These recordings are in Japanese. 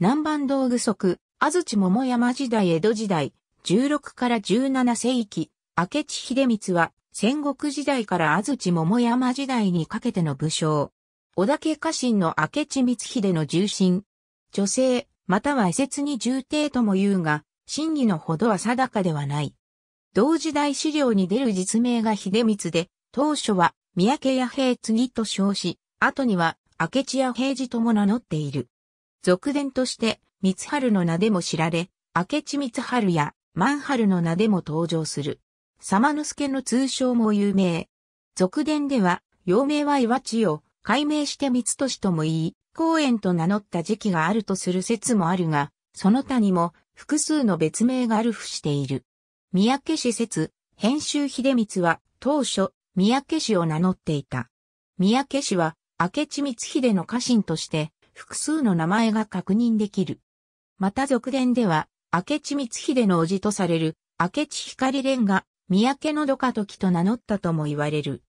南蛮道具足、安土桃山時代江戸時代、16から17世紀、明智秀光は、戦国時代から安土桃山時代にかけての武将。織田家家臣の明智光秀の重臣。女性、または遺説に重帝とも言うが、真偽のほどは定かではない。同時代資料に出る実名が秀光で、当初は、三宅屋平次と称し、後には、明智屋平次とも名乗っている。続伝として、三春の名でも知られ、明智光春や万春の名でも登場する。様之助の通称も有名。続伝では、幼名は岩地を改名して都市とも言い、公園と名乗った時期があるとする説もあるが、その他にも複数の別名があるふしている。三宅氏説、編集秀光は当初、三宅氏を名乗っていた。三宅氏は、明智光秀の家臣として、複数の名前が確認できる。また俗伝では、明智光秀の叔父とされる、明智光蓮が、三宅の土下時と名乗ったとも言われる。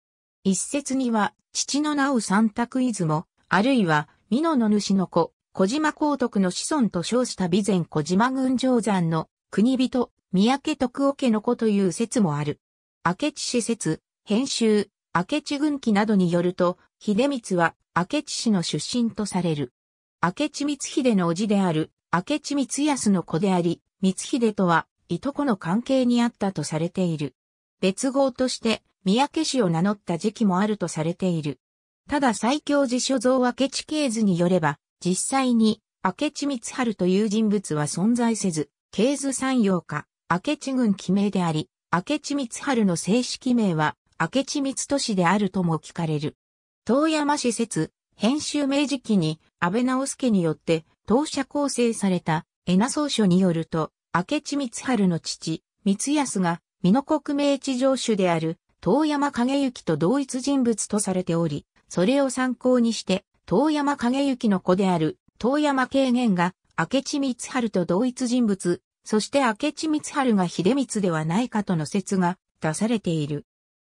一説には、父の名を三択出雲、あるいは、美濃の主の子、小島光徳の子孫と称した備前小島群城山の国人、三宅徳岡の子という説もある。明智氏説、編集、明智軍記などによると、秀光は明智氏の出身とされる。明智光秀の叔父である、明智光康の子であり、光秀とは、いとこの関係にあったとされている。別号として、三宅氏を名乗った時期もあるとされている。ただ最強辞書像明智系図によれば、実際に、明智光春という人物は存在せず、系図三様か、明智軍記名であり、明智光春の正式名は、明智光都市であるとも聞かれる。遠山市説、編集明治期に、安倍直介によって当社構成された江名総書によると、明智光春の父、光康が、美濃国名地上主である、遠山景行と同一人物とされており、それを参考にして、遠山景行の子である、遠山慶元が、明智光春と同一人物、そして明智光春が秀光ではないかとの説が出されている。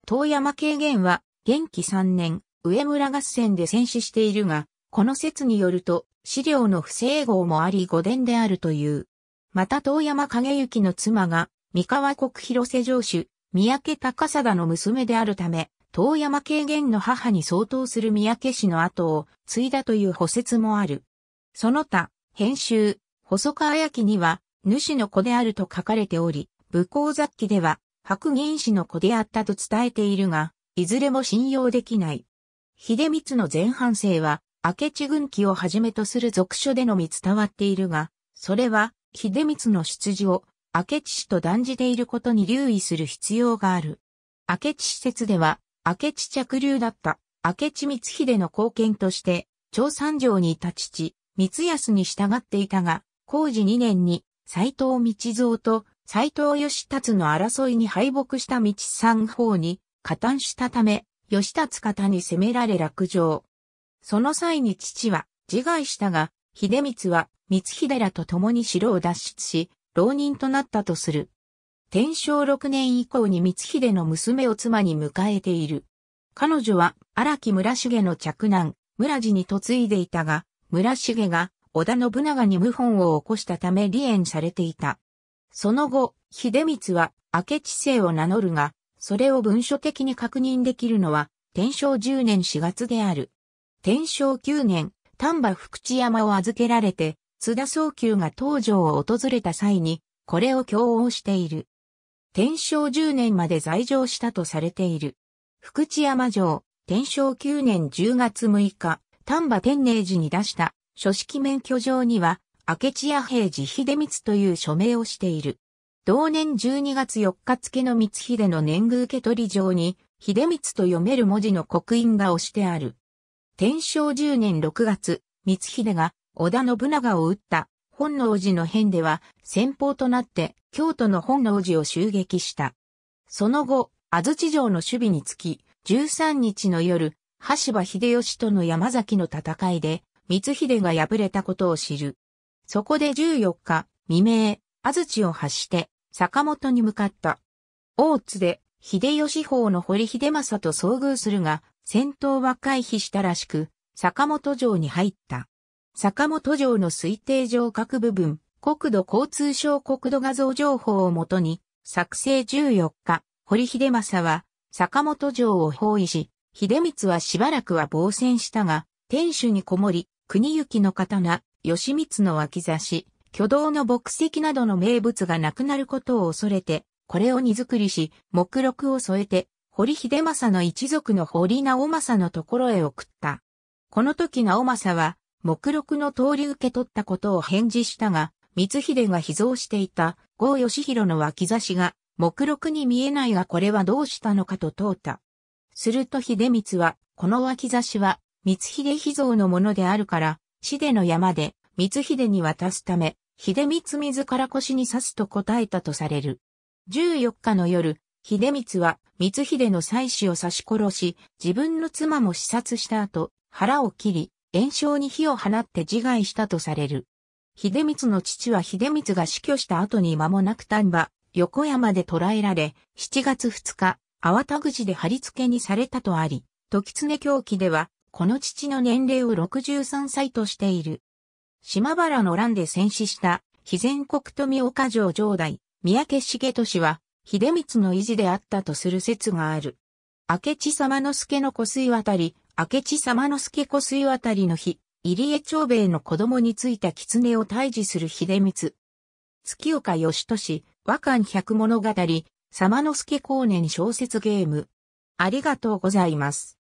遠山慶元は、元気3年、上村合戦で戦死しているが、この説によると、資料の不整合もあり御伝であるという。また遠山景行の妻が、三河国広瀬城主、三宅高貞の娘であるため、遠山軽減の母に相当する三宅氏の後を継いだという補説もある。その他、編集、細川焼には、主の子であると書かれており、武功雑記では、白銀氏の子であったと伝えているが、いずれも信用できない。秀光の前半生は、明智軍旗をはじめとする俗書でのみ伝わっているが、それは、秀光の出自を、明智氏と断じていることに留意する必要がある。明智施設では、明智着流だった明智光秀の貢献として、長三条にいた父、光安に従っていたが、工事2年に斎藤道蔵と斎藤義達の争いに敗北した道三方に加担したため、義達方に攻められ落城。その際に父は自害したが、秀光は光秀らと共に城を脱出し、浪人となったとする。天正6年以降に光秀の娘を妻に迎えている。彼女は荒木村重の着男、村地に嫁いでいたが、村重が織田信長に謀反を起こしたため離縁されていた。その後、秀光は明智姓を名乗るが、それを文書的に確認できるのは、天正10年4月である。天正9年、丹波福知山を預けられて、津田宗久が東条を訪れた際に、これを供応している。天正10年まで在城したとされている。福知山城、天正9年10月6日、丹波天寧寺に出した、書式免許状には、明智弥平次秀光という署名をしている。同年12月4日付の光秀の年貢受取状に、秀光と読める文字の刻印が押してある。天正10年6月、光秀が織田信長を撃った本能寺の変では先方となって京都の本能寺を襲撃した。その後、安土城の守備につき、13日の夜、橋場秀吉との山崎の戦いで、光秀が敗れたことを知る。そこで14日、未明、安土を発して、坂本に向かった。大津で、秀吉法の堀秀政と遭遇するが、戦闘は回避したらしく、坂本城に入った。坂本城の推定上各部分、国土交通省国土画像情報をもとに、作成14日、堀秀政は、坂本城を包囲し、秀光はしばらくは防戦したが、天守にこもり、国行の刀、吉光の脇差し、挙動の木石などの名物がなくなることを恐れて、これを荷造りし、目録を添えて、堀秀政の一族の堀直政のところへ送った。この時直政は、目録の通り受け取ったことを返事したが、光秀が秘蔵していた、郷義弘の脇差しが、目録に見えないがこれはどうしたのかと問うた。すると秀光は、この脇差しは、光秀秘蔵のものであるから、死での山で、光秀に渡すため、秀光自ら腰に刺すと答えたとされる。14日の夜、秀光は光秀の妻子を刺し殺し、自分の妻も刺殺した後、腹を切り、炎症に火を放って自害したとされる。秀光の父は秀光が死去した後に間もなく丹波、横山で捕らえられ、7月2日、粟田口で貼り付けにされたとあり、時常狂気では、この父の年齢を63歳としている。島原の乱で戦死した、肥前国富岡城城代、三宅重利は、秀光の維持であったとする説がある。明智様之助の湖水渡り、明智様之助湖水渡りの日、入江長兵衛の子供についた狐を退治する秀光。月岡義俊、和漢百物語、様之助光年小説ゲーム。ありがとうございます。